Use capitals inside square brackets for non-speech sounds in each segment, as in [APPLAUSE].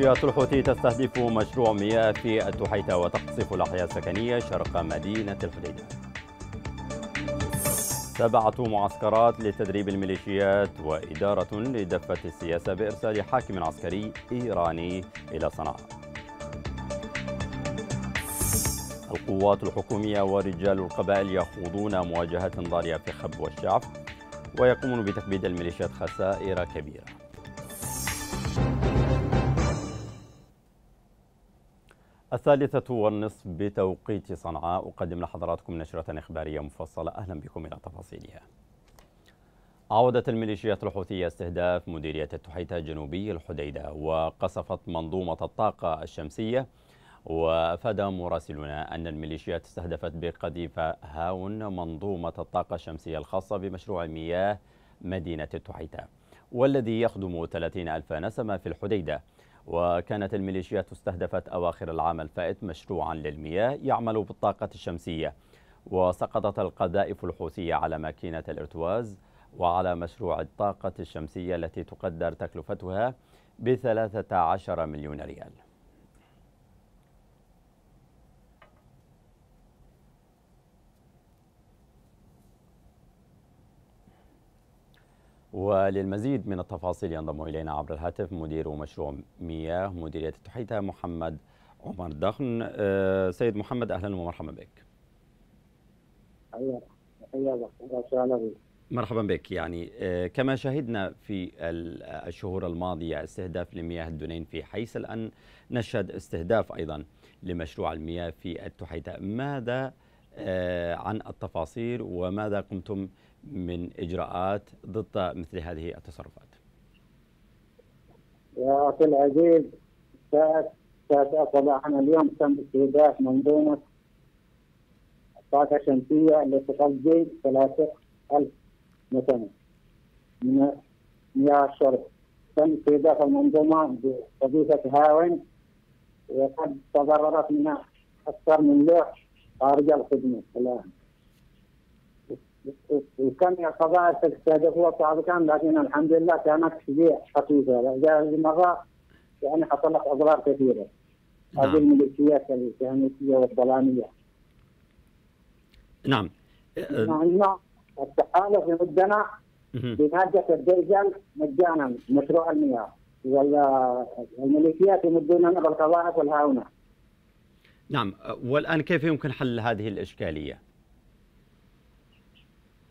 ميليشيات الحوثي تستهدف مشروع مياه في التحيتة وتقصف الأحياء السكنية شرق مدينة الحديدة سبعة معسكرات لتدريب الميليشيات وإدارة لدفة السياسة بإرسال حاكم عسكري إيراني إلى صنعاء القوات الحكومية ورجال القبائل يخوضون مواجهة ضارية في خب والشعب ويقومون بتكبيد الميليشيات خسائر كبيره الثالثة والنصف بتوقيت صنعاء أقدم لحضراتكم نشرة إخبارية مفصلة أهلا بكم إلى تفاصيلها عودت الميليشيات الحوثية استهداف مديرية التحيتة الجنوبي الحديدة وقصفت منظومة الطاقة الشمسية وأفاد مراسلنا أن الميليشيات استهدفت بقذيفة هاون منظومة الطاقة الشمسية الخاصة بمشروع مياه مدينة التحيتة والذي يخدم 30 ألف نسمة في الحديدة وكانت الميليشيات استهدفت أواخر العام الفائت مشروعا للمياه يعمل بالطاقة الشمسية وسقطت القذائف الحوثية على ماكينة الارتواز وعلى مشروع الطاقة الشمسية التي تقدر تكلفتها ب 13 مليون ريال وللمزيد من التفاصيل ينضم إلينا عبر الهاتف مدير مشروع مياه مديرية التحيتة محمد عمر دخن آه، سيد محمد أهلا ومرحبا بك مرحبا بك يعني آه، كما شهدنا في الشهور الماضية استهداف لمياه الدنين في حيث الآن نشهد استهداف أيضا لمشروع المياه في التحيتة ماذا آه، عن التفاصيل وماذا قمتم من إجراءات ضد مثل هذه التصرفات يا أخي العزيز ساعة ساعة صباحنا اليوم تم استهداف منظومة طاقة شمسية لتغذي 3000 متنة من مياه الشرب تم استهداف المنظومة بقضيه هاون وقد تضررت منها أكثر من لوح خارج الخدمة الآن كم قضاء تستهدف صعب كان لكن الحمد لله كانت شيء خفيفه هذه المرة يعني حصلت اضرار كثيره نعم. هذه الميليشيات الكهنوتيه والظلاميه نعم نعم التحالف يمدنا بماده الدرجل مجانا مشروع المياه والميليشيات يمدوننا بالقضاء والهاونه نعم والان كيف يمكن حل هذه الاشكاليه؟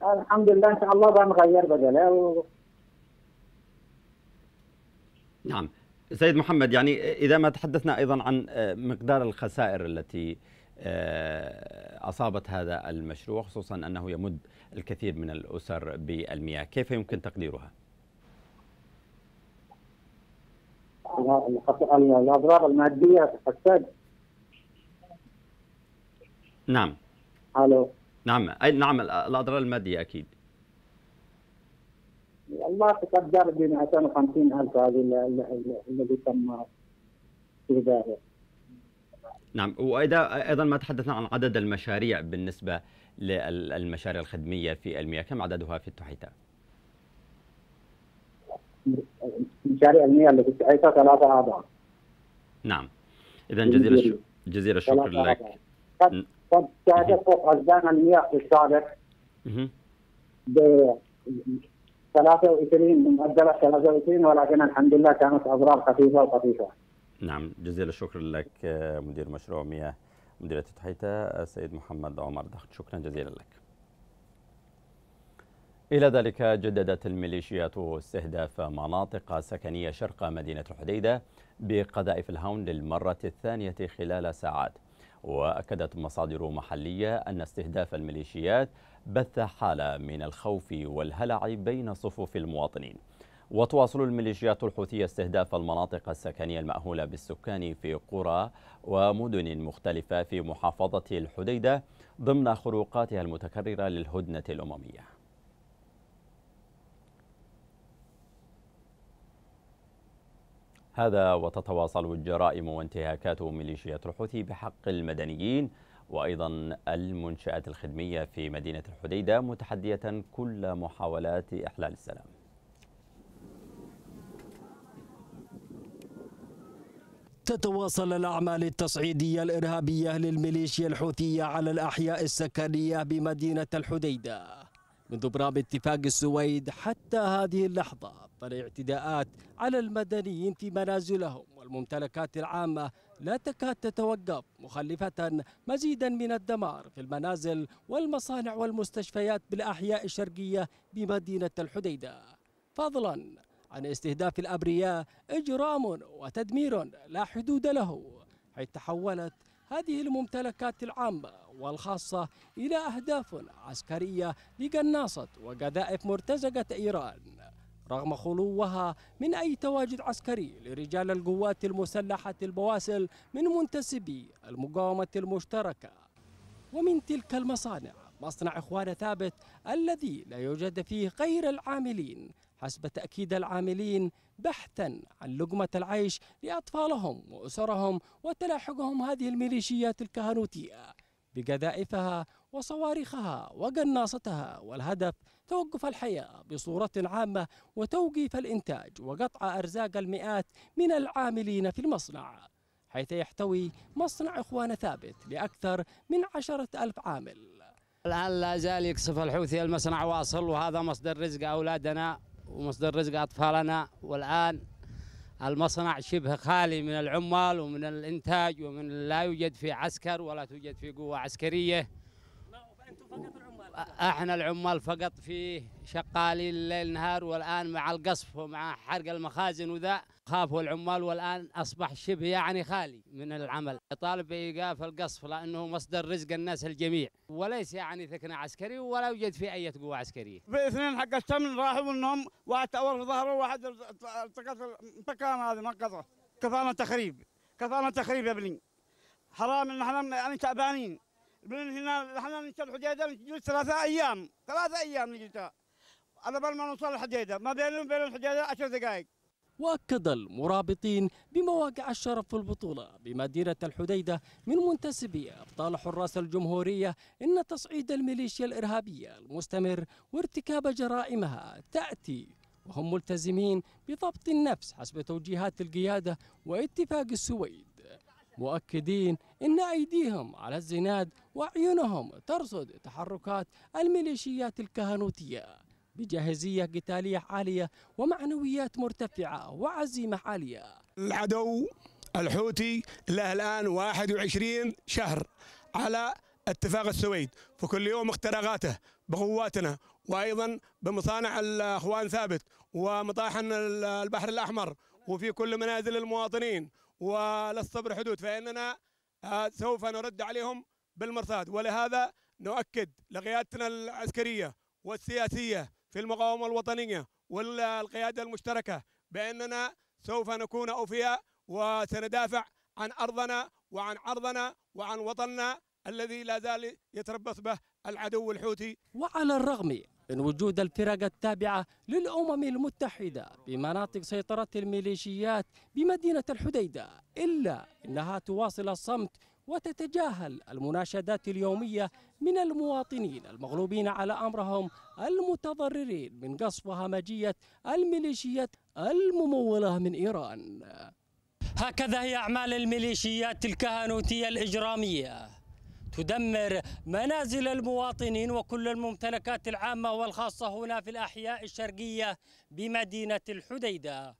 الحمد لله ان شاء الله بنغير بدله و... نعم سيد محمد يعني اذا ما تحدثنا ايضا عن آه، مقدار الخسائر التي آه، اصابت هذا المشروع خصوصا انه يمد الكثير من الاسر بالمياه كيف يمكن تقديرها؟ الاضرار الماديه تحسد نعم الو نعم أي نعم الاضرار الماديه اكيد الله قد جرى بين 250 ألف هذه الذي تم إيداعها نعم وإذا أيضا ما تحدثنا عن عدد المشاريع بالنسبة للمشاريع الخدمية في المياه كم عددها في التحيتا؟ مشاريع المياه اللي في التحيتا ثلاثة أعضاء نعم إذا جزيل الشكر جزيل الشكر لك قد فوق غزان المياه في السابق ب 23 مؤجله 23 ولكن الحمد لله كانت اضرار خفيفه وخفيفه. نعم جزيل الشكر لك آه، مدير مشروع مياه مديريه تحيتا السيد آه، محمد عمر دخت شكرا جزيلا لك. إلى ذلك جددت الميليشيات استهداف مناطق سكنية شرق مدينة الحديدة بقذائف الهون للمرة الثانية خلال ساعات وأكدت مصادر محلية أن استهداف الميليشيات بث حالة من الخوف والهلع بين صفوف المواطنين وتواصل الميليشيات الحوثية استهداف المناطق السكنية المأهولة بالسكان في قرى ومدن مختلفة في محافظة الحديدة ضمن خروقاتها المتكررة للهدنة الأممية هذا وتتواصل الجرائم وانتهاكات ميليشيات الحوثي بحق المدنيين وأيضا المنشآت الخدمية في مدينة الحديدة متحدية كل محاولات إحلال السلام تتواصل الأعمال التصعيدية الإرهابية للميليشيا الحوثية على الأحياء السكنية بمدينة الحديدة منذ برامج اتفاق السويد حتى هذه اللحظة فالاعتداءات على المدنيين في منازلهم والممتلكات العامة لا تكاد تتوقف مخلفة مزيدا من الدمار في المنازل والمصانع والمستشفيات بالأحياء الشرقية بمدينة الحديدة فضلا عن استهداف الأبرياء إجرام وتدمير لا حدود له حيث تحولت هذه الممتلكات العامة والخاصة إلى أهداف عسكرية لقناصة وقذائف مرتزقة إيران رغم خلوها من أي تواجد عسكري لرجال القوات المسلحة البواسل من منتسبي المقاومة المشتركة ومن تلك المصانع مصنع إخوان ثابت الذي لا يوجد فيه غير العاملين حسب تأكيد العاملين بحثا عن لقمة العيش لأطفالهم وأسرهم وتلاحقهم هذه الميليشيات الكهنوتية بقذائفها وصواريخها وقناصتها والهدف توقف الحياة بصورة عامة وتوقيف الإنتاج وقطع أرزاق المئات من العاملين في المصنع حيث يحتوي مصنع إخوان ثابت لأكثر من عشرة ألف عامل الآن لا زال يقصف الحوثي المصنع واصل وهذا مصدر رزق أولادنا ومصدر رزق أطفالنا والآن المصنع شبه خالي من العمال ومن الإنتاج ومن لا يوجد فيه عسكر ولا توجد فيه قوة عسكرية احنا العمال فقط فيه شغالين الليل نهار والآن مع القصف ومع حرق المخازن وذا خافوا العمال والآن أصبح شبه يعني خالي من العمل يطالب بإيقاف القصف لأنه مصدر رزق الناس الجميع وليس يعني ثكنة عسكري ولا يوجد في أي قوة عسكرية في اثنين حق الشمل راحوا منهم واحد تأور في ظهره وواحد التقط المكان هذا منقذه كفانا تخريب كفانا تخريب يا ابني حرام ان احنا يعني تعبانين من هنا احنا نشتغل حديده نجلس ثلاثة ايام ثلاثة ايام نجلسها على بال ما نوصل الحديده ما بينهم بين الحديده 10 دقائق واكد المرابطين بمواقع الشرف في البطوله بمدينه الحديده من منتسبي ابطال حراس الجمهوريه ان تصعيد الميليشيا الارهابيه المستمر وارتكاب جرائمها تاتي وهم ملتزمين بضبط النفس حسب توجيهات القياده واتفاق السويد مؤكدين ان ايديهم على الزناد وعيونهم ترصد تحركات الميليشيات الكهنوتيه بجاهزية قتالية عالية ومعنويات مرتفعة وعزيمة عالية العدو الحوثي له الآن 21 شهر على اتفاق السويد فكل يوم اختراقاته بقواتنا وايضا بمصانع الاخوان ثابت ومطاحن البحر الاحمر وفي كل منازل المواطنين وللصبر حدود فاننا سوف نرد عليهم بالمرصاد ولهذا نؤكد لقيادتنا العسكريه والسياسيه في المقاومة الوطنية والقيادة المشتركة بأننا سوف نكون أوفياء وسندافع عن أرضنا وعن عرضنا وعن وطننا الذي لا زال يتربص به العدو الحوثي وعلى الرغم من وجود الفرق التابعة للأمم المتحدة بمناطق سيطرة الميليشيات بمدينة الحديدة إلا أنها تواصل الصمت وتتجاهل المناشدات اليومية من المواطنين المغلوبين على أمرهم المتضررين من قصف وهمجية الميليشيات الممولة من إيران هكذا هي أعمال الميليشيات الكهنوتية الإجرامية تدمر منازل المواطنين وكل الممتلكات العامة والخاصة هنا في الأحياء الشرقية بمدينة الحديدة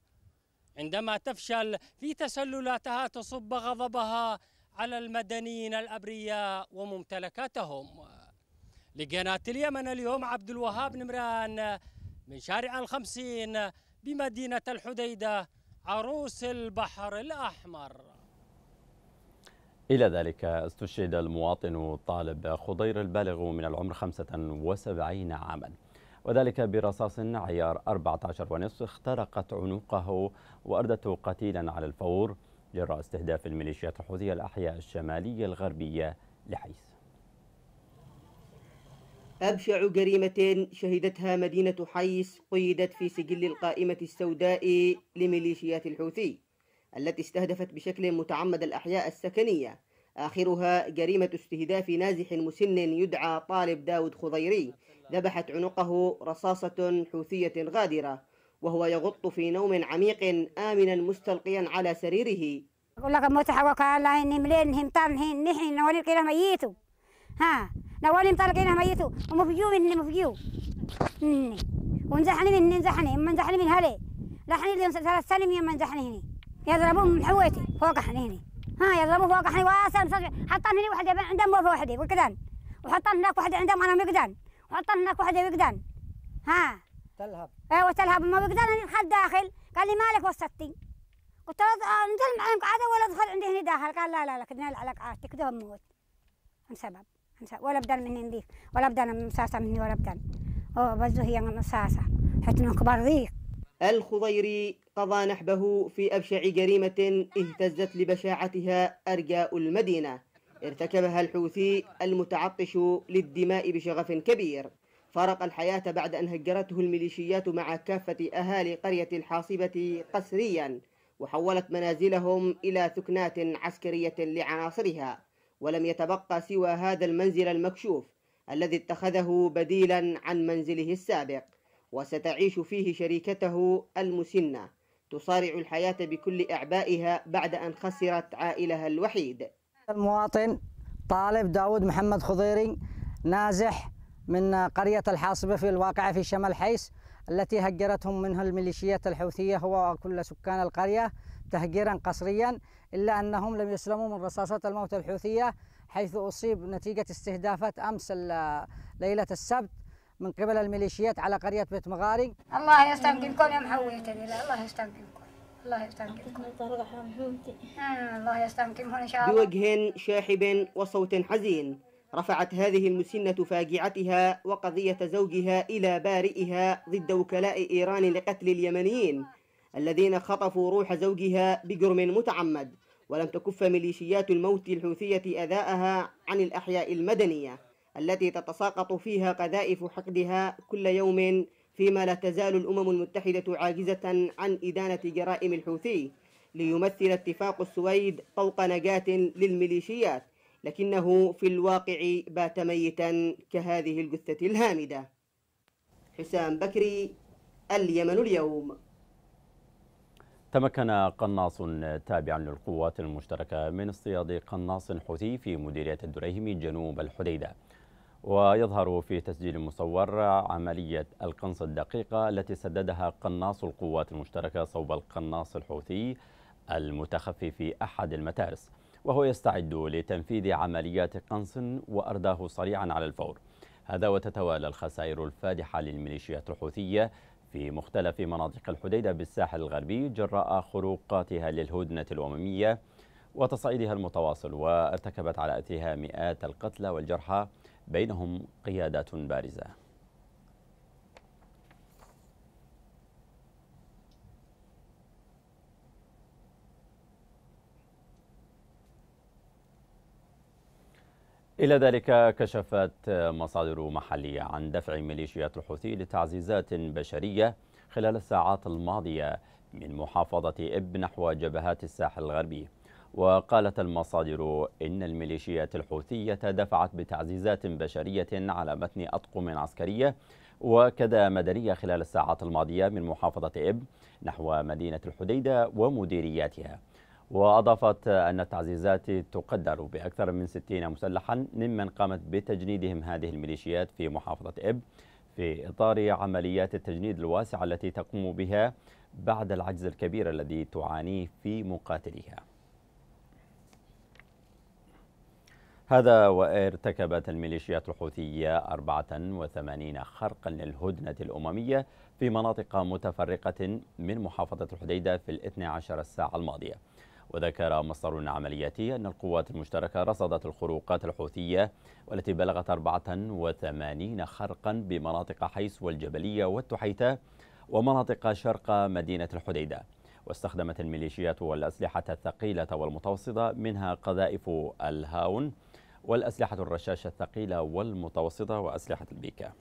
عندما تفشل في تسللاتها تصب غضبها على المدنيين الأبرياء وممتلكاتهم لقناة اليمن اليوم عبد الوهاب نمران من شارع الخمسين بمدينة الحديدة عروس البحر الأحمر إلى ذلك استشهد المواطن طالب خضير البالغ من العمر 75 عاماً وذلك برصاص عيار 14 ونصف اخترقت عنقه وأردته قتيلا على الفور جراء استهداف الميليشيات الحوثية الأحياء الشمالية الغربية لحيث أبشع جريمة شهدتها مدينة حيس قيدت في سجل القائمة السوداء لميليشيات الحوثي التي استهدفت بشكل متعمد الأحياء السكنية آخرها جريمة استهداف نازح مسن يدعى طالب داود خضيري ذبحت عنقه رصاصة حوثية غادرة وهو يغط في نوم عميق آمنا مستلقيا على سريره أقول لك موت حقوق الله إني ملين هم طالحين نحن نوالي القيلة ميتوا ها نوالي مطال القيلة ميتوا ومفجو مني مفجو مني ونزحني مني نزحني من نزحني من هلي لحني اليوم ثلاث سنين يوم نزحني هني يضربون من حويتي فوق حني هني ها يضربون فوق حني واسع حطان هني وحده عندهم موفة وحده وكدان وحطان هناك وحده عندهم أنا مقدان وحطان هناك وحده مقدان ها تلهب ايوه تلهب ما بقدر ادخل داخل قال لي مالك وسطتي قلت له آه، انزل معينك عاده ولا ادخل عندي هنا داخل قال لا لا لا كدنا العلق عادتي كده بموت عن سبب ولا بدل مني نضيف ولا بدل مساسه مني ولا بدل او بزو هي مساسه حتى انه كبر ضيق الخضيري قضى نحبه في أبشع جريمة اهتزت لبشاعتها أرجاء المدينة ارتكبها الحوثي المتعطش للدماء بشغف كبير فارق الحياة بعد أن هجرته الميليشيات مع كافة أهالي قرية الحاصبة قسريا وحولت منازلهم إلى ثكنات عسكرية لعناصرها ولم يتبقى سوى هذا المنزل المكشوف الذي اتخذه بديلا عن منزله السابق وستعيش فيه شريكته المسنة تصارع الحياة بكل أعبائها بعد أن خسرت عائلها الوحيد المواطن طالب داود محمد خضيري نازح من قرية الحاصبة في الواقعة في شمال حيس التي هجرتهم منها الميليشيات الحوثية هو وكل سكان القرية تهجيرا قسريا إلا أنهم لم يسلموا من رصاصات الموت الحوثية حيث أصيب نتيجة استهدافات أمس ليلة السبت من قبل الميليشيات على قرية بيت مغاري الله يستنقلكم يا محويتني الله يستنقلكم الله يستمكنكم آه، الله يستمكنهم إن شاء الله بوجه شاحب وصوت حزين رفعت هذه المسنة فاجعتها وقضية زوجها إلى بارئها ضد وكلاء إيران لقتل اليمنيين الذين خطفوا روح زوجها بجرم متعمد ولم تكف ميليشيات الموت الحوثية أذاءها عن الأحياء المدنية التي تتساقط فيها قذائف حقدها كل يوم فيما لا تزال الأمم المتحدة عاجزة عن إدانة جرائم الحوثي ليمثل اتفاق السويد طوق نجاة للميليشيات لكنه في الواقع بات ميتا كهذه الجثة الهامدة حسام بكري اليمن اليوم تمكن قناص تابع للقوات المشتركة من اصطياد قناص حوثي في مديرية الدريهم جنوب الحديدة ويظهر في تسجيل مصور عملية القنص الدقيقة التي سددها قناص القوات المشتركة صوب القناص الحوثي المتخفي في أحد المتارس وهو يستعد لتنفيذ عمليات قنص وأرداه سريعا على الفور هذا وتتوالى الخسائر الفادحة للميليشيات الحوثية في مختلف مناطق الحديدة بالساحل الغربي جراء خروقاتها للهدنة الأممية وتصعيدها المتواصل وارتكبت على أثرها مئات القتلى والجرحى بينهم قيادات بارزة إلى ذلك كشفت مصادر محلية عن دفع ميليشيات الحوثي لتعزيزات بشرية خلال الساعات الماضية من محافظة إب نحو جبهات الساحل الغربي وقالت المصادر إن الميليشيات الحوثية دفعت بتعزيزات بشرية على متن أطقم عسكرية وكذا مدنية خلال الساعات الماضية من محافظة إب نحو مدينة الحديدة ومديرياتها وأضافت أن التعزيزات تقدر بأكثر من 60 مسلحا ممن قامت بتجنيدهم هذه الميليشيات في محافظة إب في إطار عمليات التجنيد الواسعة التي تقوم بها بعد العجز الكبير الذي تعانيه في مقاتليها هذا وارتكبت الميليشيات الحوثية 84 خرقا للهدنة الأممية في مناطق متفرقة من محافظة الحديدة في الاثنى عشر الساعة الماضية وذكر مصدر عملياتي أن القوات المشتركة رصدت الخروقات الحوثية والتي بلغت 84 خرقا بمناطق حيس والجبلية والتحيتة ومناطق شرق مدينة الحديدة واستخدمت الميليشيات والأسلحة الثقيلة والمتوسطة منها قذائف الهاون والأسلحة الرشاشة الثقيلة والمتوسطة وأسلحة البيكا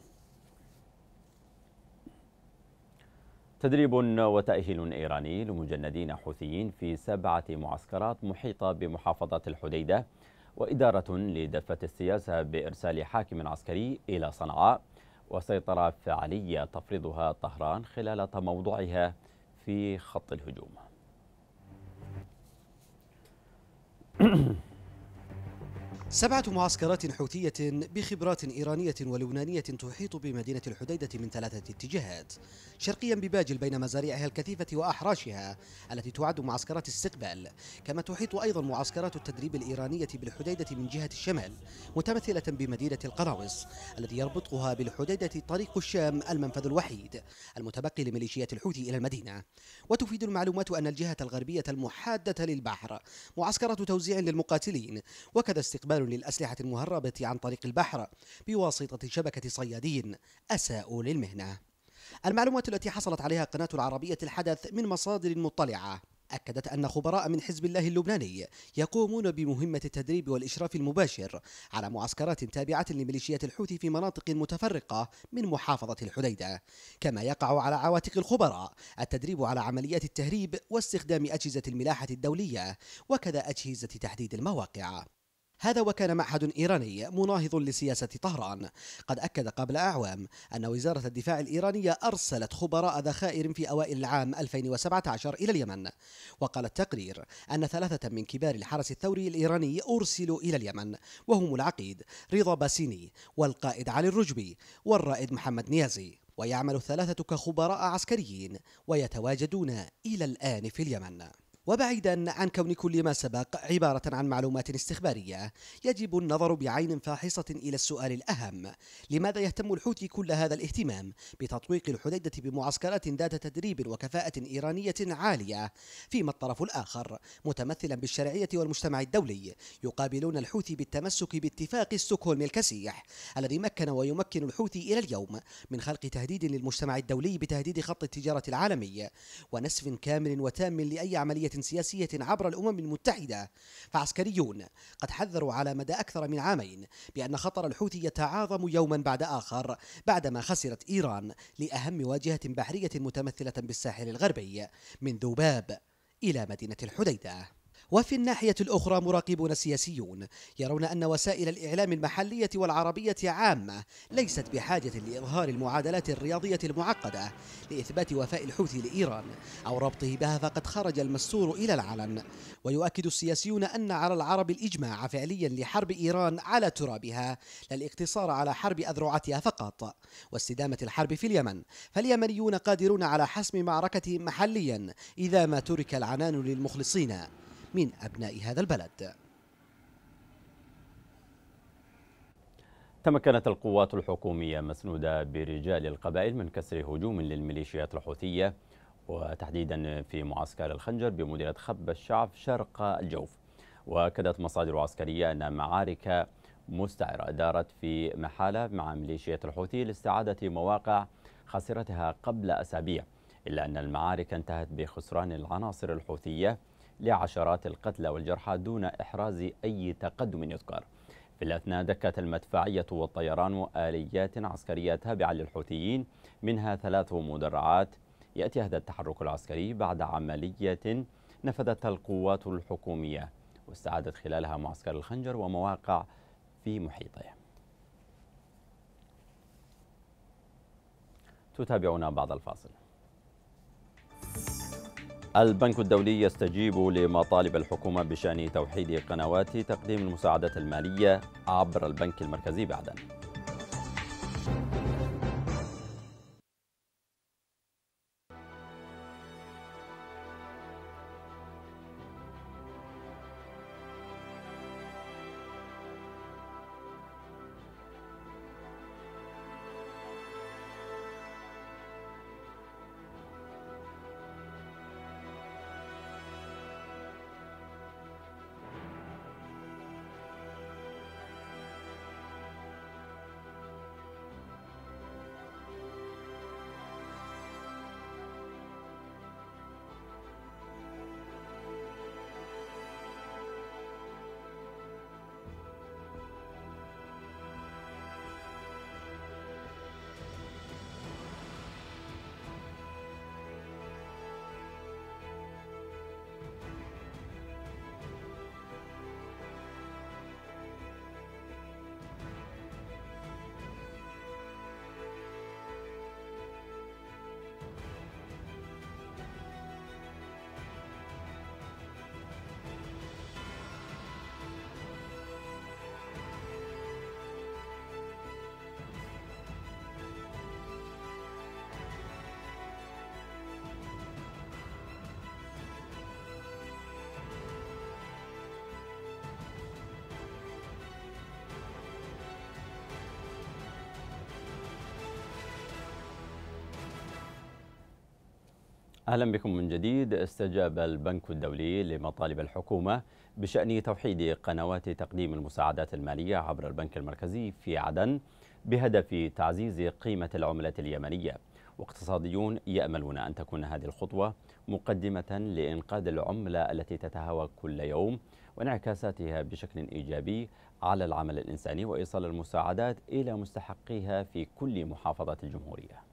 تدريب وتأهيل إيراني لمجندين حوثيين في سبعة معسكرات محيطة بمحافظة الحديدة وإدارة لدفة السياسة بإرسال حاكم عسكري إلى صنعاء وسيطرة فعلية تفرضها طهران خلال تموضعها في خط الهجوم [CLEARS THROAT] سبعة معسكرات حوثية بخبرات إيرانية ولبنانية تحيط بمدينة الحديدة من ثلاثة اتجاهات شرقيا بباجل بين مزارعها الكثيفة وأحراشها التي تعد معسكرات استقبال كما تحيط أيضا معسكرات التدريب الإيرانية بالحديدة من جهة الشمال متمثلة بمدينة القراوس التي يربطها بالحديدة طريق الشام المنفذ الوحيد المتبقي لميليشيات الحوثي إلى المدينة وتفيد المعلومات أن الجهة الغربية المحادة للبحر معسكرات توزيع للمقاتلين وكذا استقبال استقبال للأسلحة المهربة عن طريق البحر بواسطة شبكة صيادين أساءوا للمهنة المعلومات التي حصلت عليها قناة العربية الحدث من مصادر مطلعة أكدت أن خبراء من حزب الله اللبناني يقومون بمهمة التدريب والإشراف المباشر على معسكرات تابعة لميليشيات الحوثي في مناطق متفرقة من محافظة الحديدة كما يقع على عواتق الخبراء التدريب على عمليات التهريب واستخدام أجهزة الملاحة الدولية وكذا أجهزة تحديد المواقع هذا وكان معهد إيراني مناهض لسياسة طهران قد أكد قبل أعوام أن وزارة الدفاع الإيرانية أرسلت خبراء ذخائر في أوائل العام 2017 إلى اليمن وقال التقرير أن ثلاثة من كبار الحرس الثوري الإيراني أرسلوا إلى اليمن وهم العقيد رضا باسيني والقائد علي الرجبي والرائد محمد نيازي ويعمل الثلاثة كخبراء عسكريين ويتواجدون إلى الآن في اليمن وبعيدا عن كون كل ما سبق عبارة عن معلومات استخبارية يجب النظر بعين فاحصة إلى السؤال الأهم لماذا يهتم الحوثي كل هذا الاهتمام بتطويق الحديدة بمعسكرات ذات تدريب وكفاءة إيرانية عالية فيما الطرف الآخر متمثلا بالشرعية والمجتمع الدولي يقابلون الحوثي بالتمسك باتفاق ستوكهولم الكسيح الذي مكن ويمكن الحوثي إلى اليوم من خلق تهديد للمجتمع الدولي بتهديد خط التجارة العالمي ونسف كامل وتام لأي عملية سياسية عبر الأمم المتحدة فعسكريون قد حذروا على مدى أكثر من عامين بأن خطر الحوثي يتعاظم يوما بعد آخر بعدما خسرت إيران لأهم واجهة بحرية متمثلة بالساحل الغربي من ذباب إلى مدينة الحديدة وفي الناحية الأخرى مراقبون سياسيون يرون أن وسائل الإعلام المحلية والعربية عامة ليست بحاجة لإظهار المعادلات الرياضية المعقدة لإثبات وفاء الحوثي لإيران أو ربطه بها فقد خرج المستور إلى العلن ويؤكد السياسيون أن على العرب الإجماع فعليا لحرب إيران على ترابها لا الاقتصار على حرب أذرعتها فقط واستدامة الحرب في اليمن فاليمنيون قادرون على حسم معركتهم محليا إذا ما ترك العنان للمخلصين من أبناء هذا البلد تمكنت القوات الحكومية مسنودة برجال القبائل من كسر هجوم للميليشيات الحوثية وتحديدا في معسكر الخنجر بمديرة خب الشعب شرق الجوف وأكدت مصادر عسكرية أن معارك مستعرة دارت في محالة مع ميليشيات الحوثي لاستعادة مواقع خسرتها قبل أسابيع إلا أن المعارك انتهت بخسران العناصر الحوثية لعشرات القتلى والجرحى دون إحراز أي تقدم يذكر في الأثناء دكت المدفعية والطيران آليات عسكرية تابعة للحوثيين منها ثلاث مدرعات يأتي هذا التحرك العسكري بعد عملية نفذتها القوات الحكومية واستعادت خلالها معسكر الخنجر ومواقع في محيطه تتابعونا بعد الفاصل البنك الدولي يستجيب لمطالب الحكومة بشأن توحيد قنوات تقديم المساعدات المالية عبر البنك المركزي بعداً أهلا بكم من جديد استجاب البنك الدولي لمطالب الحكومة بشأن توحيد قنوات تقديم المساعدات المالية عبر البنك المركزي في عدن بهدف تعزيز قيمة العملة اليمنية واقتصاديون يأملون أن تكون هذه الخطوة مقدمة لإنقاذ العملة التي تتهاوى كل يوم وانعكاساتها بشكل إيجابي على العمل الإنساني وإيصال المساعدات إلى مستحقيها في كل محافظة الجمهورية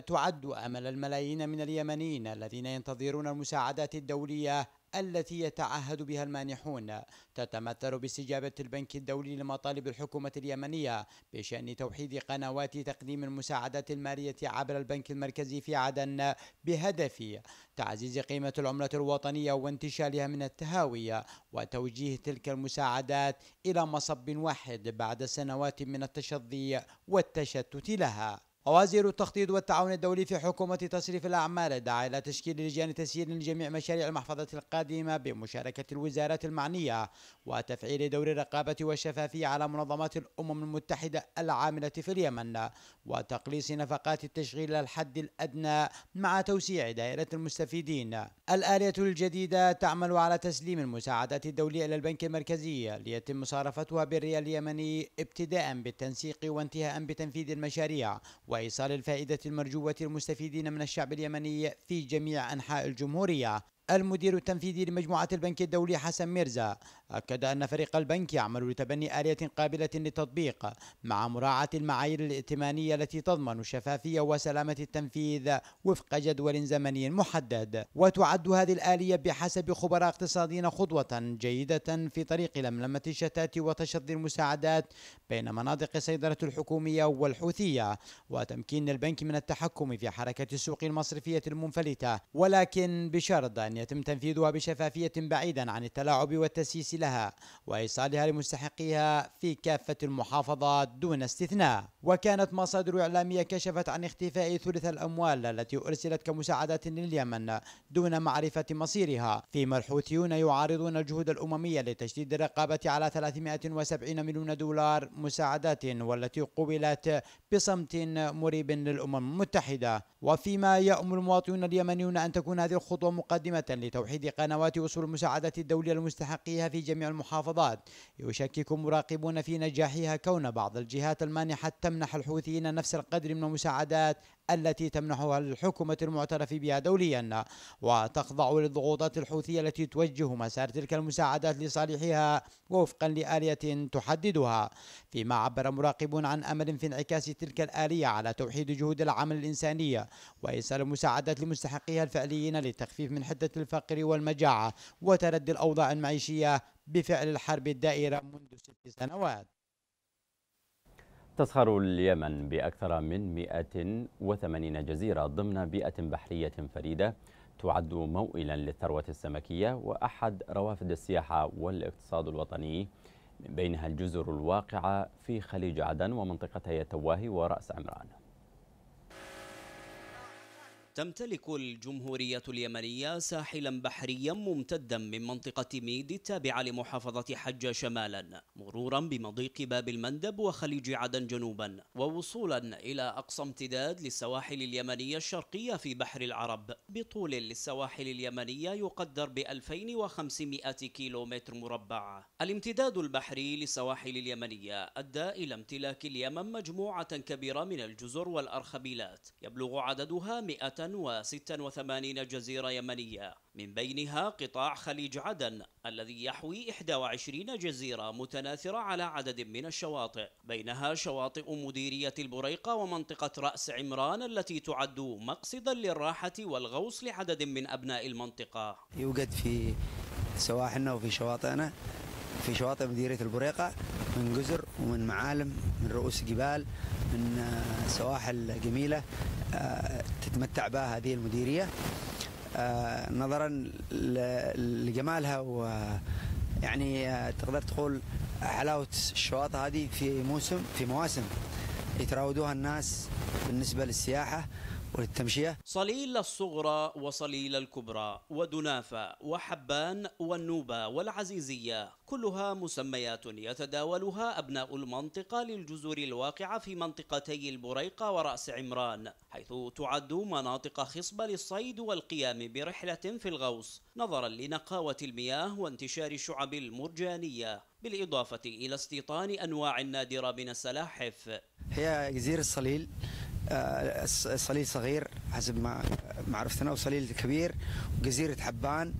تعد امل الملايين من اليمنيين الذين ينتظرون المساعدات الدوليه التي يتعهد بها المانحون تتمثل باستجابة البنك الدولي لمطالب الحكومة اليمنية بشأن توحيد قنوات تقديم المساعدات المالية عبر البنك المركزي في عدن بهدف تعزيز قيمة العملة الوطنية وانتشالها من التهاوي وتوجيه تلك المساعدات إلى مصب واحد بعد سنوات من التشظي والتشتت لها وزير التخطيط والتعاون الدولي في حكومة تصريف الأعمال دعا إلى تشكيل لجان تسيير لجميع مشاريع المحفظة القادمة بمشاركة الوزارات المعنية وتفعيل دور الرقابة والشفافية على منظمات الأمم المتحدة العاملة في اليمن وتقليص نفقات التشغيل إلى الحد الأدنى مع توسيع دائرة المستفيدين. الآلية الجديدة تعمل على تسليم المساعدات الدولية إلى البنك المركزي ليتم صرفتها بالريال اليمني ابتداء بالتنسيق وانتهاء بتنفيذ المشاريع و وإيصال الفائدة المرجوة للمستفيدين من الشعب اليمني في جميع أنحاء الجمهورية المدير التنفيذي لمجموعة البنك الدولي حسن ميرزا أكد أن فريق البنك يعمل لتبني آلية قابلة للتطبيق مع مراعاة المعايير الائتمانية التي تضمن الشفافية وسلامة التنفيذ وفق جدول زمني محدد وتعد هذه الآلية بحسب خبراء اقتصاديين خطوة جيدة في طريق لملمة الشتات وتشظي المساعدات بين مناطق السيطرة الحكومية والحوثية وتمكين البنك من التحكم في حركة السوق المصرفية المنفلتة ولكن بشرط أن يتم تنفيذها بشفافية بعيدا عن التلاعب والتسييس لها وإيصالها لمستحقيها في كافة المحافظات دون استثناء وكانت مصادر إعلامية كشفت عن اختفاء ثلث الأموال التي أرسلت كمساعدات لليمن دون معرفة مصيرها فيما الحوثيون يعارضون الجهود الأممية لتشديد الرقابة على 370 مليون دولار مساعدات والتي قبلت بصمت مريب للأمم المتحدة وفيما يأم المواطنون اليمنيون أن تكون هذه الخطوة مقدمة لتوحيد قنوات وصول المساعدة الدولية لمستحقيها في جميع المحافظات يشكك مراقبون في نجاحها كون بعض الجهات المانحة تمنح الحوثيين نفس القدر من المساعدات التي تمنحها الحكومة المعترف بها دوليا وتخضع للضغوطات الحوثية التي توجه مسار تلك المساعدات لصالحها وفقا لآلية تحددها فيما عبر مراقبون عن أمل في انعكاس تلك الآلية على توحيد جهود العمل الإنسانية وإيصال المساعدات لمستحقيها الفعليين للتخفيف من حدة الفقر والمجاعة وتردي الأوضاع المعيشية بفعل الحرب الدائرة منذ ست سنوات تزخر اليمن بأكثر من 180 جزيرة ضمن بيئة بحرية فريدة تعد موئلا للثروة السمكية وأحد روافد السياحة والاقتصاد الوطني من بينها الجزر الواقعة في خليج عدن ومنطقتي التواهي ورأس عمران تمتلك الجمهورية اليمنية ساحلا بحريا ممتدا من منطقة ميد التابعة لمحافظة حجة شمالا مرورا بمضيق باب المندب وخليج عدن جنوبا ووصولا إلى أقصى امتداد للسواحل اليمنية الشرقية في بحر العرب بطول للسواحل اليمنية يقدر ب 2500 كيلومتر مربع الامتداد البحري للسواحل اليمنية أدى إلى امتلاك اليمن مجموعة كبيرة من الجزر والأرخبيلات يبلغ عددها 100 186 جزيرة يمنية من بينها قطاع خليج عدن الذي يحوي 21 جزيرة متناثرة على عدد من الشواطئ بينها شواطئ مديرية البريقة ومنطقة رأس عمران التي تعد مقصدا للراحة والغوص لعدد من أبناء المنطقة يوجد في سواحلنا وفي شواطئنا في شواطئ مديرية البريقة من جزر ومن معالم من رؤوس جبال من آه، سواحل جميلة آه، تتمتع بها هذه المديرية آه، نظرا لجمالها و يعني تقدر تقول حلاوة الشواطئ هذه في موسم في مواسم يتراودوها الناس بالنسبة للسياحة وللتمشية صليل الصغرى وصليل الكبرى ودنافة وحبان والنوبة والعزيزية كلها مسميات يتداولها أبناء المنطقة للجزر الواقعة في منطقتي البريقة ورأس عمران حيث تعد مناطق خصبة للصيد والقيام برحلة في الغوص نظرا لنقاوة المياه وانتشار الشعب المرجانية بالإضافة إلى استيطان أنواع نادرة من السلاحف هي جزيرة الصليل آه، صليل صغير حسب ما معرفتنا وصليل كبير وجزيرة حبان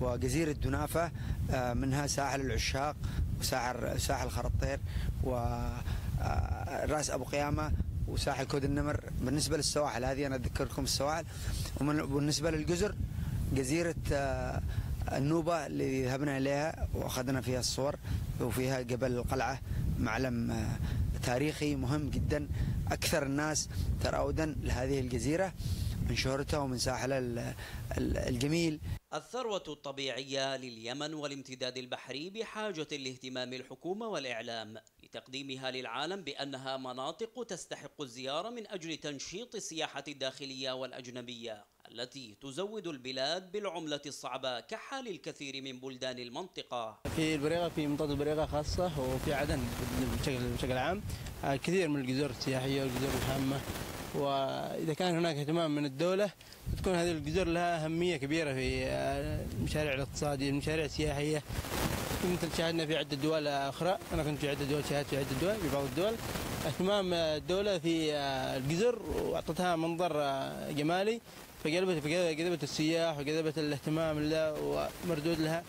وجزيرة دنافة آه، منها ساحل العشاق وساحل ساحل خرطير وراس آه، أبو قيامة وساحل كود النمر بالنسبة للسواحل هذه أنا أذكركم السواحل وبالنسبة للجزر جزيرة النوبة اللي ذهبنا إليها وأخذنا فيها الصور وفيها جبل القلعة معلم تاريخي مهم جدا أكثر الناس تراودا لهذه الجزيرة من شهرتها ومن ساحلها الجميل الثروة الطبيعية لليمن والامتداد البحري بحاجة لاهتمام الحكومة والإعلام لتقديمها للعالم بأنها مناطق تستحق الزيارة من أجل تنشيط السياحة الداخلية والأجنبية التي تزود البلاد بالعملة الصعبة كحال الكثير من بلدان المنطقة في البريغة في منطقة البريغة خاصة وفي عدن بشكل, بشكل عام آه، كثير من الجزر السياحية والجزر الهامة وإذا كان هناك اهتمام من الدولة تكون هذه الجزر لها أهمية كبيرة في آه، المشاريع الاقتصادية المشاريع السياحية مثل شاهدنا في عدة دول أخرى أنا كنت في عدة دول شاهدت في عدة دول في بعض الدول اهتمام آه، الدولة في الجزر وأعطتها منظر جمالي فجذبت جذبت السياح وجذبت الاهتمام لها ومردود لها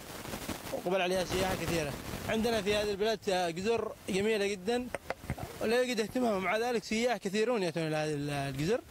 وقبل عليها سياحه كثيره. عندنا في هذه البلاد جزر جميله جدا ولا يوجد اهتمام مع ذلك سياح كثيرون ياتون الى هذه الجزر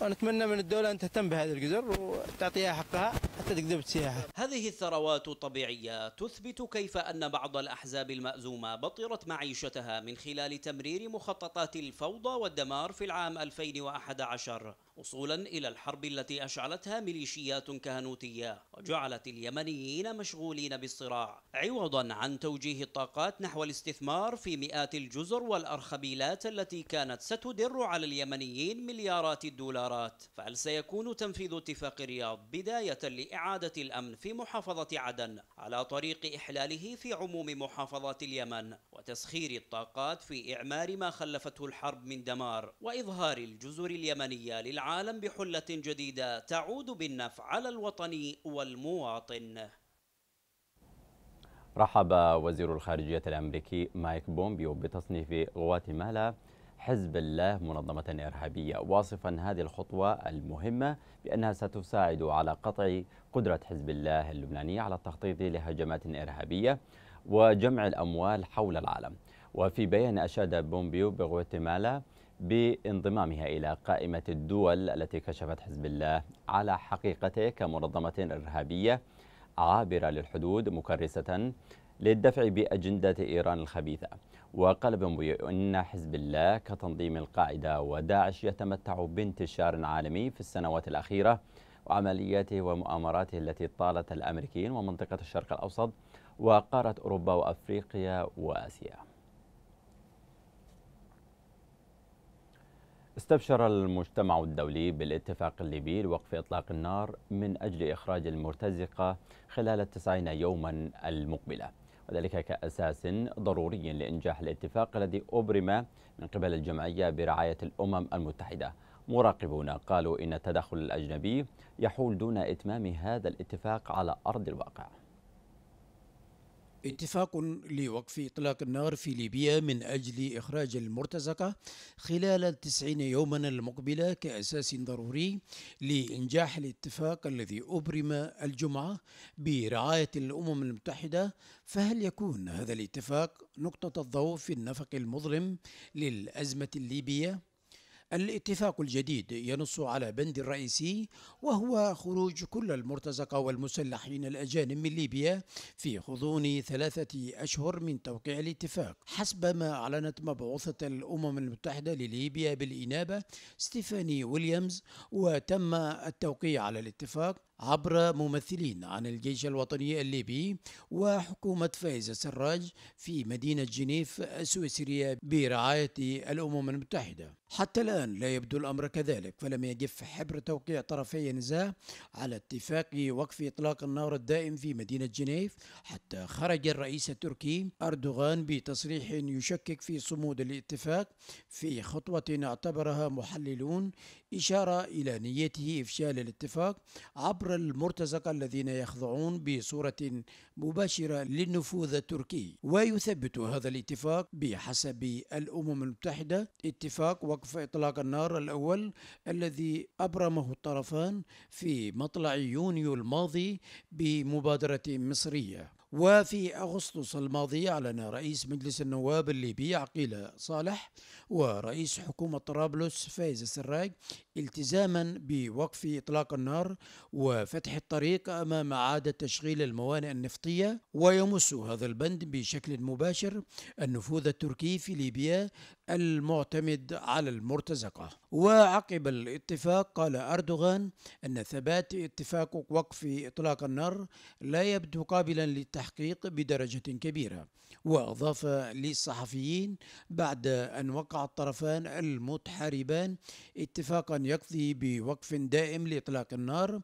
ونتمنى من الدولة أن تهتم بهذه الجزر وتعطيها حقها حتى تجذب السياحة هذه الثروات الطبيعية تثبت كيف أن بعض الأحزاب المأزومة بطرت معيشتها من خلال تمرير مخططات الفوضى والدمار في العام 2011 وصولا إلى الحرب التي أشعلتها ميليشيات كهنوتية وجعلت اليمنيين مشغولين بالصراع عوضا عن توجيه الطاقات نحو الاستثمار في مئات الجزر والأرخبيلات التي كانت ستدر على اليمنيين مليارات الدولارات فهل سيكون تنفيذ اتفاق الرياض بداية لإعادة الأمن في محافظة عدن على طريق إحلاله في عموم محافظات اليمن وتسخير الطاقات في إعمار ما خلفته الحرب من دمار وإظهار الجزر اليمنية للعالم العالم بحلة جديدة تعود بالنفع على الوطن والمواطن رحب وزير الخارجية الأمريكي مايك بومبيو بتصنيف غواتيمالا حزب الله منظمة إرهابية واصفا هذه الخطوة المهمة بأنها ستساعد على قطع قدرة حزب الله اللبناني على التخطيط لهجمات إرهابية وجمع الأموال حول العالم وفي بيان أشاد بومبيو بغواتيمالا بانضمامها إلى قائمة الدول التي كشفت حزب الله على حقيقته كمنظمة إرهابية عابرة للحدود مكرسة للدفع بأجندة إيران الخبيثة وقال بومبيو أن حزب الله كتنظيم القاعدة وداعش يتمتع بانتشار عالمي في السنوات الأخيرة وعملياته ومؤامراته التي طالت الأمريكيين ومنطقة الشرق الأوسط وقارة أوروبا وأفريقيا وآسيا استبشر المجتمع الدولي بالاتفاق الليبي لوقف إطلاق النار من أجل إخراج المرتزقة خلال التسعين يوما المقبلة وذلك كأساس ضروري لإنجاح الاتفاق الذي أبرم من قبل الجمعية برعاية الأمم المتحدة مراقبون قالوا إن التدخل الأجنبي يحول دون إتمام هذا الاتفاق على أرض الواقع اتفاق لوقف إطلاق النار في ليبيا من أجل إخراج المرتزقة خلال التسعين يوما المقبلة كأساس ضروري لإنجاح الاتفاق الذي أبرم الجمعة برعاية الأمم المتحدة فهل يكون هذا الاتفاق نقطة الضوء في النفق المظلم للأزمة الليبية؟ الاتفاق الجديد ينص على بند رئيسي وهو خروج كل المرتزقة والمسلحين الأجانب من ليبيا في غضون ثلاثة أشهر من توقيع الاتفاق حسب ما أعلنت مبعوثة الأمم المتحدة لليبيا بالإنابة ستيفاني ويليامز وتم التوقيع على الاتفاق عبر ممثلين عن الجيش الوطني الليبي وحكومة فايز السراج في مدينة جنيف السويسرية برعاية الأمم المتحدة حتى الآن لا يبدو الأمر كذلك فلم يجف حبر توقيع طرفي نزاع على اتفاق وقف إطلاق النار الدائم في مدينة جنيف حتى خرج الرئيس التركي أردوغان بتصريح يشكك في صمود الاتفاق في خطوة اعتبرها محللون إشارة إلى نيته إفشال الاتفاق عبر المرتزقة الذين يخضعون بصورة مباشرة للنفوذ التركي ويثبت هذا الاتفاق بحسب الأمم المتحدة اتفاق وقف إطلاق النار الأول الذي أبرمه الطرفان في مطلع يونيو الماضي بمبادرة مصرية وفي أغسطس الماضي أعلن رئيس مجلس النواب الليبي عقيل صالح ورئيس حكومة طرابلس فايز السراج التزاما بوقف إطلاق النار وفتح الطريق أمام إعادة تشغيل الموانئ النفطية ويمس هذا البند بشكل مباشر النفوذ التركي في ليبيا المعتمد على المرتزقة وعقب الاتفاق قال أردوغان أن ثبات اتفاق وقف إطلاق النار لا يبدو قابلا للتحقيق بدرجة كبيرة وأضاف للصحفيين بعد أن وقع الطرفان المتحاربان اتفاقا يقضي بوقف دائم لإطلاق النار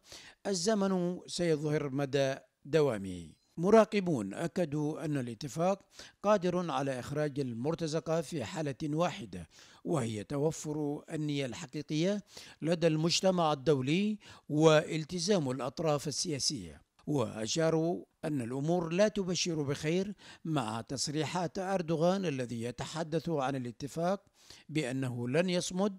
الزمن سيظهر مدى دوامه مراقبون أكدوا أن الاتفاق قادر على إخراج المرتزقة في حالة واحدة وهي توفر النية الحقيقية لدى المجتمع الدولي والتزام الأطراف السياسية وأشاروا أن الأمور لا تبشر بخير مع تصريحات أردوغان الذي يتحدث عن الاتفاق بأنه لن يصمد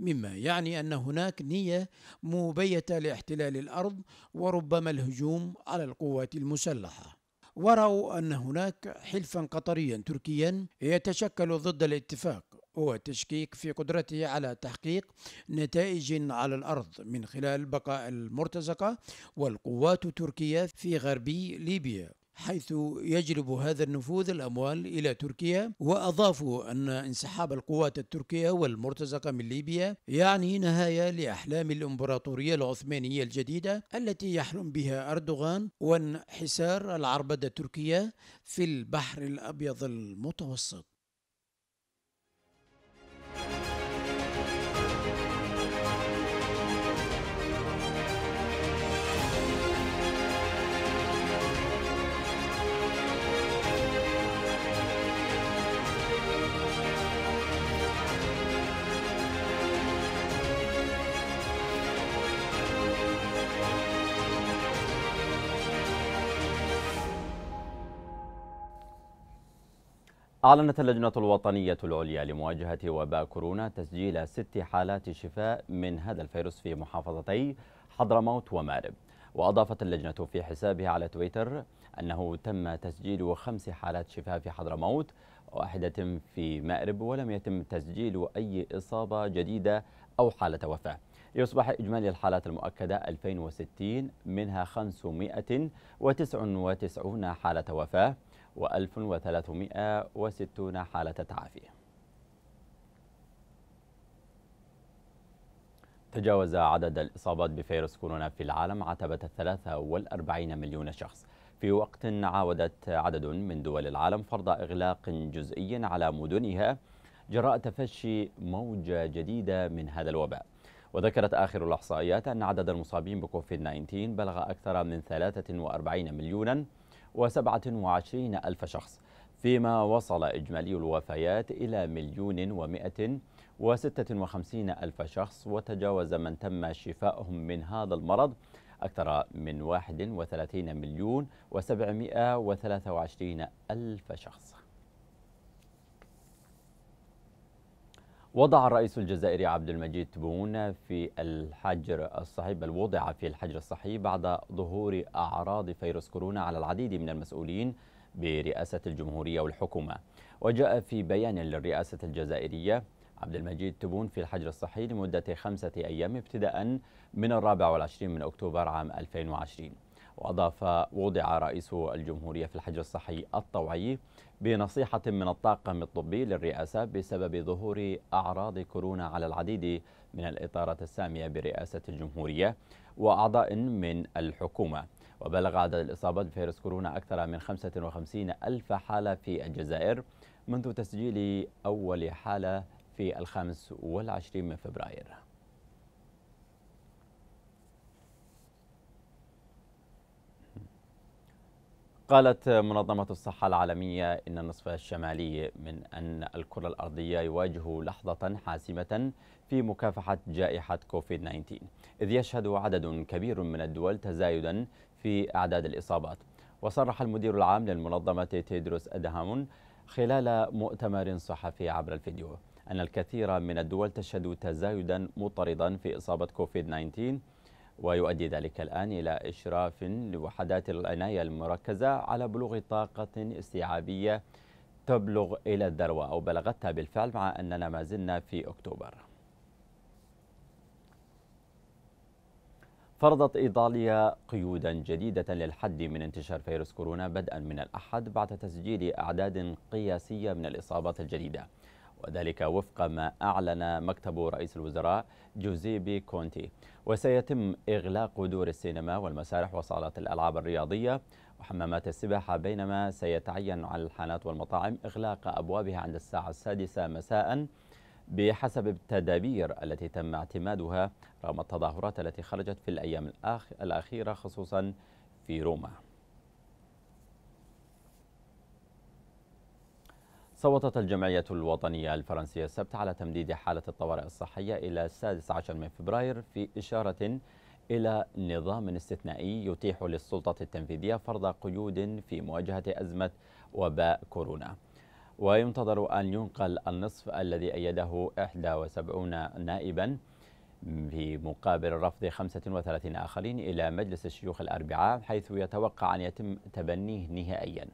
مما يعني أن هناك نية مبيته لاحتلال الأرض وربما الهجوم على القوات المسلحة ورأوا أن هناك حلفا قطريا تركيا يتشكل ضد الاتفاق هو تشكيك في قدرته على تحقيق نتائج على الأرض من خلال بقاء المرتزقة والقوات التركية في غربي ليبيا حيث يجلب هذا النفوذ الأموال إلى تركيا وأضافوا أن انسحاب القوات التركية والمرتزقة من ليبيا يعني نهاية لأحلام الإمبراطورية العثمانية الجديدة التي يحلم بها أردوغان وانحسار العربدة التركية في البحر الأبيض المتوسط أعلنت اللجنة الوطنية العليا لمواجهة وباء كورونا تسجيل ست حالات شفاء من هذا الفيروس في محافظتي حضرموت ومارب وأضافت اللجنة في حسابها على تويتر أنه تم تسجيل خمس حالات شفاء في حضرموت واحدة في مأرب ولم يتم تسجيل أي إصابة جديدة أو حالة وفاة ليصبح إجمالي الحالات المؤكدة 2060 منها 599 حالة وفاة و1360 حالة تعافي تجاوز عدد الإصابات بفيروس كورونا في العالم عتبة 43 مليون شخص في وقت عاودت عدد من دول العالم فرض إغلاق جزئي على مدنها جراء تفشي موجة جديدة من هذا الوباء وذكرت آخر الإحصائيات أن عدد المصابين بكوفيد 19 بلغ أكثر من 43 مليوناً وسبعة وعشرين ألف شخص فيما وصل إجمالي الوفيات إلى مليون ومئة وستة وخمسين ألف شخص وتجاوز من تم شفائهم من هذا المرض أكثر من واحد وثلاثين مليون وسبعمائة وثلاثة وعشرين ألف شخص وضع الرئيس الجزائري عبد المجيد تبون في الحجر الصحي بل وضع في الحجر الصحي بعد ظهور أعراض فيروس كورونا على العديد من المسؤولين برئاسة الجمهورية والحكومة وجاء في بيان للرئاسة الجزائرية عبد المجيد تبون في الحجر الصحي لمدة خمسة أيام ابتداء من الرابع والعشرين من أكتوبر عام 2020 وأضاف وضع رئيس الجمهورية في الحجر الصحي الطوعي بنصيحة من الطاقم الطبي للرئاسة بسبب ظهور أعراض كورونا على العديد من الإطارات السامية برئاسة الجمهورية وأعضاء من الحكومة وبلغ عدد الإصابات بفيروس كورونا أكثر من 55 ألف حالة في الجزائر منذ تسجيل أول حالة في الخامس والعشرين من فبراير قالت منظمة الصحة العالمية إن النصف الشمالي من أن الكرة الأرضية يواجه لحظة حاسمة في مكافحة جائحة كوفيد 19 إذ يشهد عدد كبير من الدول تزايدا في أعداد الإصابات وصرح المدير العام للمنظمة تيدروس أدهامون خلال مؤتمر صحفي عبر الفيديو أن الكثير من الدول تشهد تزايدا مطردا في إصابة كوفيد 19 ويؤدي ذلك الآن إلى إشراف لوحدات العناية المركزة على بلوغ طاقة استيعابية تبلغ إلى الذروة أو بلغتها بالفعل مع أننا ما زلنا في أكتوبر فرضت إيطاليا قيودا جديدة للحد من انتشار فيروس كورونا بدءا من الأحد بعد تسجيل أعداد قياسية من الإصابات الجديدة وذلك وفق ما أعلن مكتب رئيس الوزراء جوزيبي كونتي وسيتم إغلاق دور السينما والمسارح وصالات الألعاب الرياضية وحمامات السباحة بينما سيتعين على الحانات والمطاعم إغلاق أبوابها عند الساعة السادسة مساءً بحسب التدابير التي تم اعتمادها رغم التظاهرات التي خرجت في الأيام الأخيرة خصوصا في روما صوتت الجمعية الوطنية الفرنسية السبت على تمديد حالة الطوارئ الصحية إلى السادس عشر من فبراير في إشارة إلى نظام استثنائي يتيح للسلطة التنفيذية فرض قيود في مواجهة أزمة وباء كورونا وينتظر أن ينقل النصف الذي أيده 71 نائبا في مقابل رفض 35 آخرين إلى مجلس الشيوخ الأربعاء حيث يتوقع أن يتم تبنيه نهائياً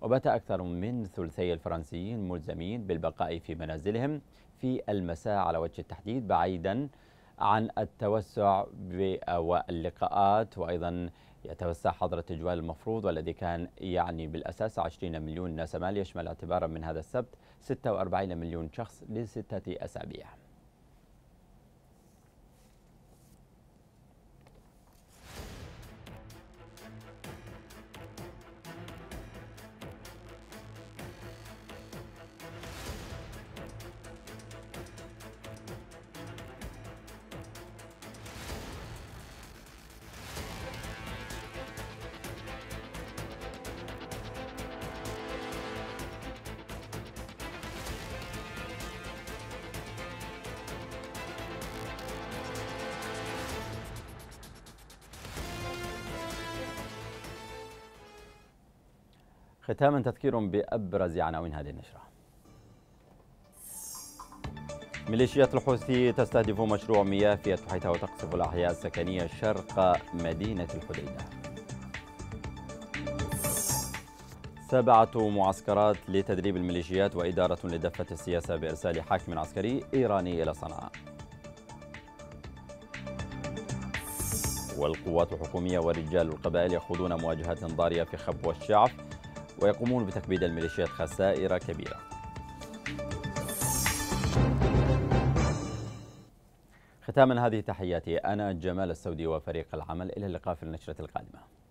وبات أكثر من ثلثي الفرنسيين ملزمين بالبقاء في منازلهم في المساء على وجه التحديد بعيدا عن التوسع واللقاءات وأيضا يتوسع حظر الجوال المفروض والذي كان يعني بالأساس 20 مليون نسمة ليشمل اعتبارا من هذا السبت 46 مليون شخص لستة أسابيع ختاما تذكير بأبرز عناوين هذه النشرة ميليشيات الحوثي تستهدف مشروع مياه في الحيث وتقصف الأحياء السكنية شرق مدينة الحديدة سبعة معسكرات لتدريب الميليشيات وإدارة لدفة السياسة بإرسال حاكم عسكري إيراني إلى صنعاء والقوات الحكومية ورجال القبائل يخوضون مواجهات ضارية في خبو الشعب ويقومون بتكبيد الميليشيات خسائر كبيرة ختاما هذه تحياتي أنا جمال السودي وفريق العمل إلى اللقاء في النشرة القادمة